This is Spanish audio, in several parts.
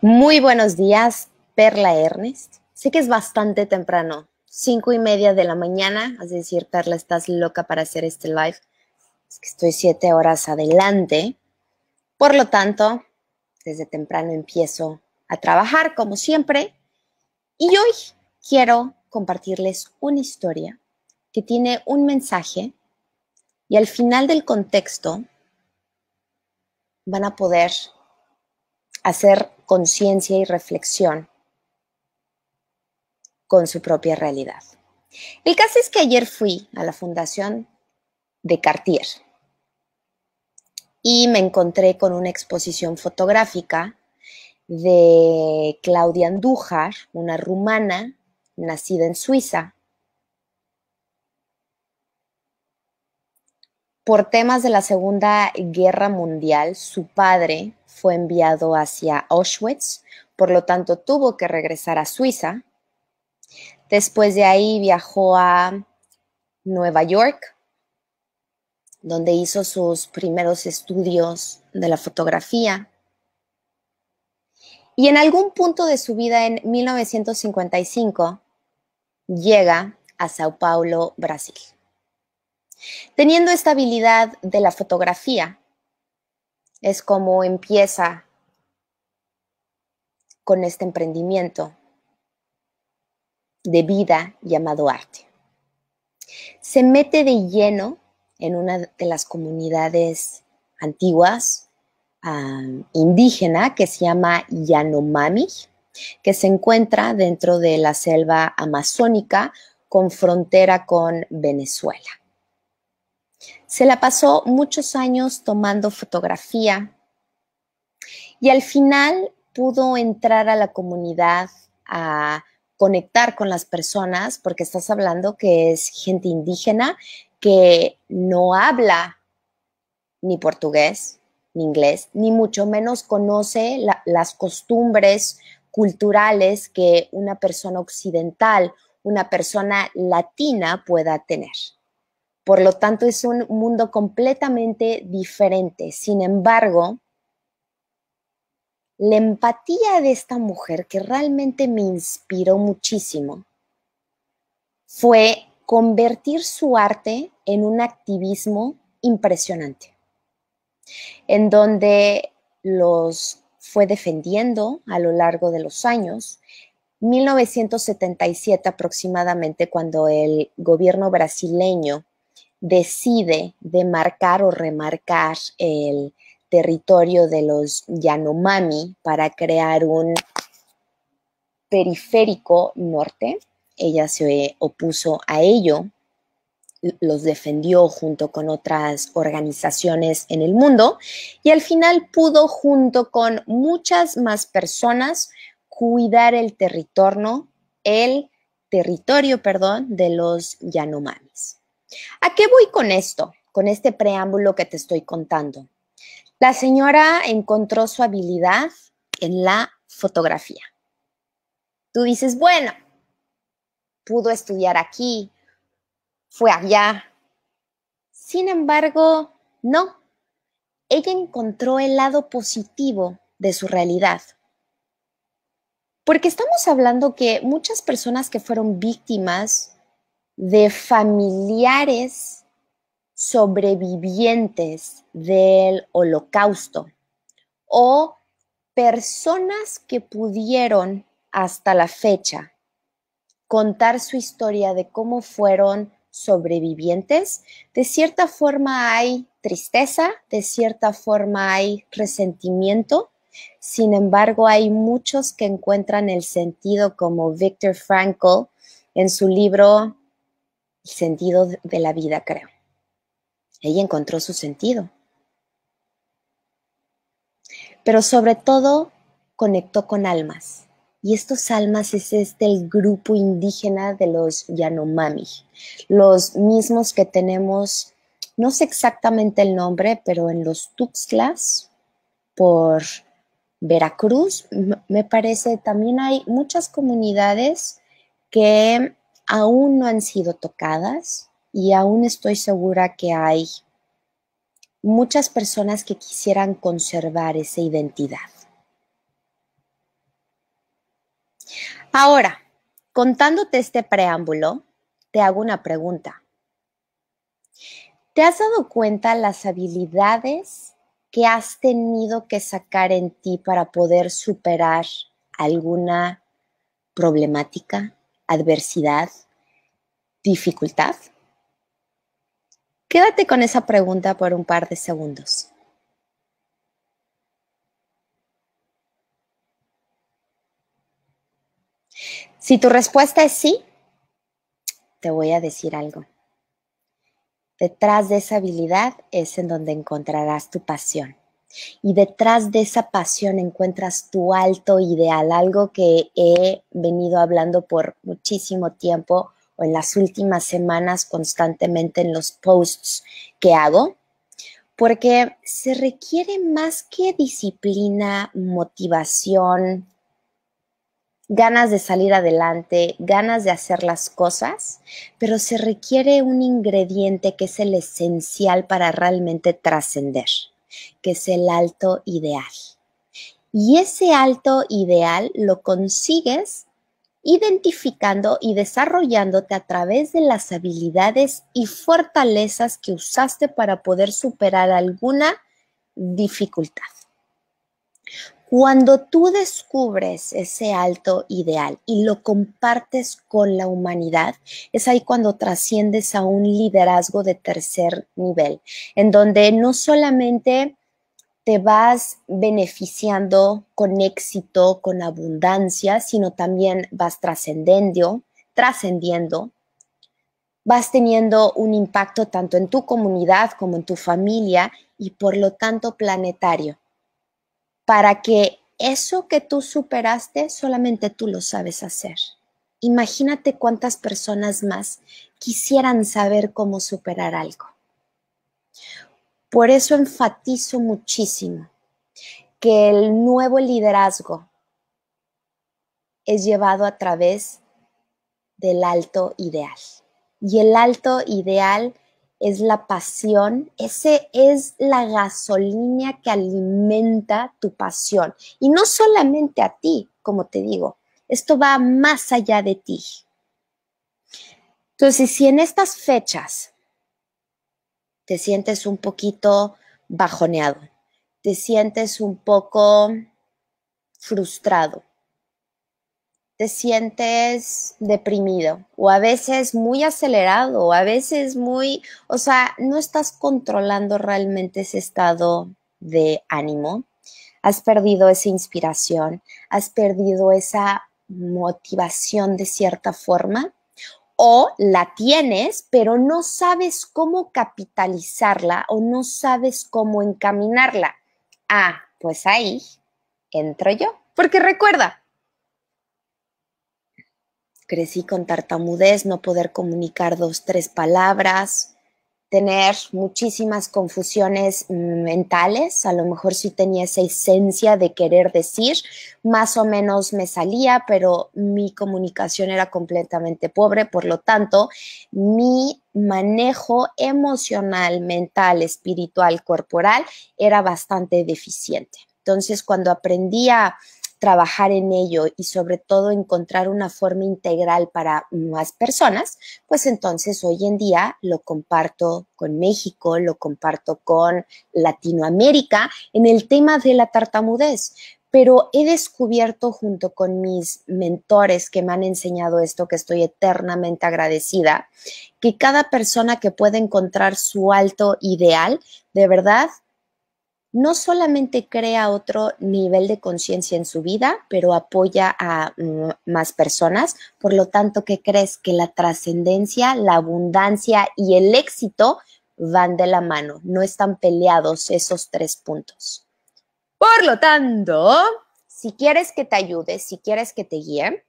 Muy buenos días, Perla Ernest. Sé que es bastante temprano, cinco y media de la mañana, es decir, Perla, estás loca para hacer este live. Es que estoy siete horas adelante. Por lo tanto, desde temprano empiezo a trabajar, como siempre. Y hoy quiero compartirles una historia que tiene un mensaje y al final del contexto van a poder hacer conciencia y reflexión con su propia realidad. El caso es que ayer fui a la fundación de Cartier y me encontré con una exposición fotográfica de Claudia Andújar, una rumana nacida en Suiza. Por temas de la Segunda Guerra Mundial, su padre fue enviado hacia Auschwitz, por lo tanto tuvo que regresar a Suiza. Después de ahí viajó a Nueva York, donde hizo sus primeros estudios de la fotografía. Y en algún punto de su vida, en 1955, llega a Sao Paulo, Brasil. Teniendo esta habilidad de la fotografía, es como empieza con este emprendimiento de vida llamado arte. Se mete de lleno en una de las comunidades antiguas indígena que se llama Yanomami, que se encuentra dentro de la selva amazónica con frontera con Venezuela. Se la pasó muchos años tomando fotografía y al final pudo entrar a la comunidad a conectar con las personas, porque estás hablando que es gente indígena que no habla ni portugués, ni inglés, ni mucho menos conoce las costumbres culturales que una persona occidental, una persona latina pueda tener. Por lo tanto, es un mundo completamente diferente. Sin embargo, la empatía de esta mujer que realmente me inspiró muchísimo fue convertir su arte en un activismo impresionante, en donde los fue defendiendo a lo largo de los años. 1977 aproximadamente, cuando el gobierno brasileño decide demarcar o remarcar el territorio de los Yanomami para crear un periférico norte. Ella se opuso a ello, los defendió junto con otras organizaciones en el mundo y al final pudo junto con muchas más personas cuidar el territorio, el territorio, perdón, de los Yanomami. ¿A qué voy con esto? Con este preámbulo que te estoy contando. La señora encontró su habilidad en la fotografía. Tú dices, bueno, pudo estudiar aquí, fue allá. Sin embargo, no. Ella encontró el lado positivo de su realidad. Porque estamos hablando que muchas personas que fueron víctimas de familiares sobrevivientes del holocausto o personas que pudieron hasta la fecha contar su historia de cómo fueron sobrevivientes, de cierta forma hay tristeza, de cierta forma hay resentimiento, sin embargo hay muchos que encuentran el sentido como víctor Frankl en su libro sentido de la vida, creo. Ella encontró su sentido. Pero sobre todo conectó con almas. Y estos almas es este el grupo indígena de los Yanomami, los mismos que tenemos, no sé exactamente el nombre, pero en los Tuxtlas, por Veracruz, me parece, también hay muchas comunidades que aún no han sido tocadas y aún estoy segura que hay muchas personas que quisieran conservar esa identidad. Ahora, contándote este preámbulo, te hago una pregunta. ¿Te has dado cuenta las habilidades que has tenido que sacar en ti para poder superar alguna problemática? adversidad, dificultad? Quédate con esa pregunta por un par de segundos. Si tu respuesta es sí, te voy a decir algo. Detrás de esa habilidad es en donde encontrarás tu pasión. Y detrás de esa pasión encuentras tu alto ideal, algo que he venido hablando por muchísimo tiempo o en las últimas semanas constantemente en los posts que hago, porque se requiere más que disciplina, motivación, ganas de salir adelante, ganas de hacer las cosas, pero se requiere un ingrediente que es el esencial para realmente trascender que es el alto ideal. Y ese alto ideal lo consigues identificando y desarrollándote a través de las habilidades y fortalezas que usaste para poder superar alguna dificultad. Cuando tú descubres ese alto ideal y lo compartes con la humanidad, es ahí cuando trasciendes a un liderazgo de tercer nivel, en donde no solamente te vas beneficiando con éxito, con abundancia, sino también vas trascendiendo, trascendiendo, vas teniendo un impacto tanto en tu comunidad como en tu familia y por lo tanto planetario para que eso que tú superaste solamente tú lo sabes hacer. Imagínate cuántas personas más quisieran saber cómo superar algo. Por eso enfatizo muchísimo que el nuevo liderazgo es llevado a través del alto ideal. Y el alto ideal es la pasión, ese es la gasolina que alimenta tu pasión. Y no solamente a ti, como te digo, esto va más allá de ti. Entonces, si en estas fechas te sientes un poquito bajoneado, te sientes un poco frustrado, te sientes deprimido o a veces muy acelerado o a veces muy, o sea, no estás controlando realmente ese estado de ánimo, has perdido esa inspiración, has perdido esa motivación de cierta forma o la tienes, pero no sabes cómo capitalizarla o no sabes cómo encaminarla. Ah, pues ahí entro yo, porque recuerda, Crecí con tartamudez, no poder comunicar dos, tres palabras, tener muchísimas confusiones mm, mentales. A lo mejor sí tenía esa esencia de querer decir, más o menos me salía, pero mi comunicación era completamente pobre. Por lo tanto, mi manejo emocional, mental, espiritual, corporal era bastante deficiente. Entonces, cuando aprendí a trabajar en ello y sobre todo encontrar una forma integral para más personas, pues entonces hoy en día lo comparto con México, lo comparto con Latinoamérica en el tema de la tartamudez. Pero he descubierto junto con mis mentores que me han enseñado esto, que estoy eternamente agradecida, que cada persona que puede encontrar su alto ideal, de verdad no solamente crea otro nivel de conciencia en su vida, pero apoya a mm, más personas. Por lo tanto, ¿qué crees? Que la trascendencia, la abundancia y el éxito van de la mano. No están peleados esos tres puntos. Por lo tanto, si quieres que te ayude, si quieres que te guíe,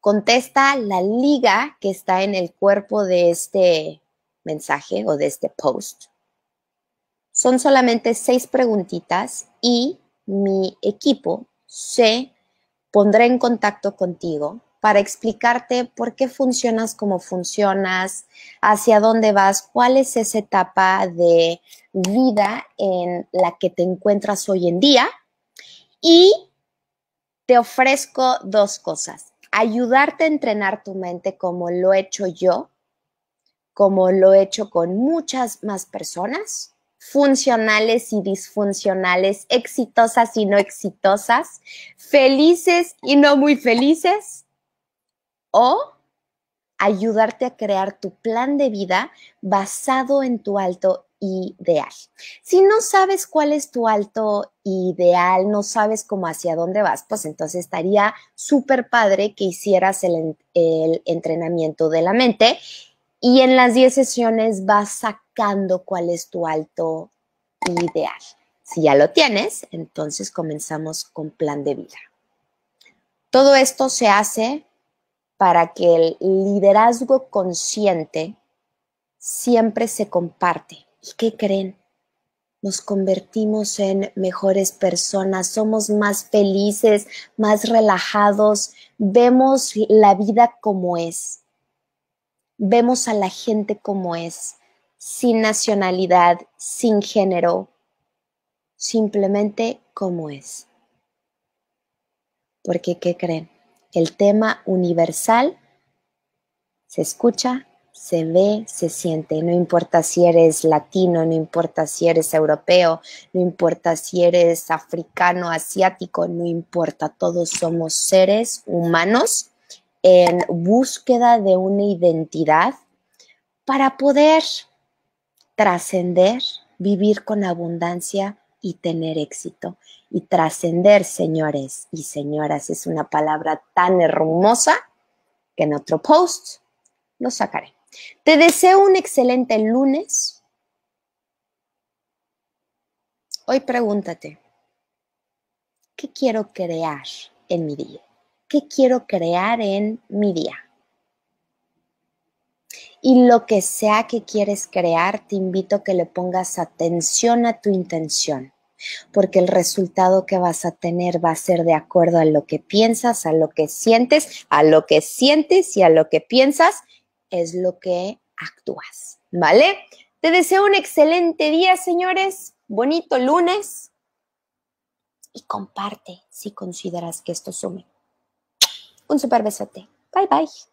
contesta la liga que está en el cuerpo de este mensaje o de este post son solamente seis preguntitas y mi equipo se pondrá en contacto contigo para explicarte por qué funcionas como funcionas, hacia dónde vas, cuál es esa etapa de vida en la que te encuentras hoy en día. Y te ofrezco dos cosas. Ayudarte a entrenar tu mente como lo he hecho yo, como lo he hecho con muchas más personas, funcionales y disfuncionales, exitosas y no exitosas, felices y no muy felices, o ayudarte a crear tu plan de vida basado en tu alto ideal. Si no sabes cuál es tu alto ideal, no sabes cómo hacia dónde vas, pues entonces estaría súper padre que hicieras el, entrenamiento de la mente y en las 10 sesiones vas a cuál es tu alto ideal. Si ya lo tienes, entonces comenzamos con plan de vida. Todo esto se hace para que el liderazgo consciente siempre se comparte. ¿Y qué creen? Nos convertimos en mejores personas, somos más felices, más relajados, vemos la vida como es, vemos a la gente como es, sin nacionalidad, sin género, simplemente como es. Porque, ¿qué creen? El tema universal se escucha, se ve, se siente. No importa si eres latino, no importa si eres europeo, no importa si eres africano, asiático, no importa. Todos somos seres humanos en búsqueda de una identidad para poder trascender, vivir con abundancia y tener éxito. Y trascender, señores y señoras, es una palabra tan hermosa que en otro post lo sacaré. Te deseo un excelente lunes. Hoy pregúntate, ¿qué quiero crear en mi día? ¿Qué quiero crear en mi día? Y lo que sea que quieres crear, te invito a que le pongas atención a tu intención, porque el resultado que vas a tener va a ser de acuerdo a lo que piensas, a lo que sientes, a lo que sientes y a lo que piensas es lo que actúas, ¿vale? Te deseo un excelente día, señores, bonito lunes y comparte si consideras que esto sume. Un super besote. Bye bye.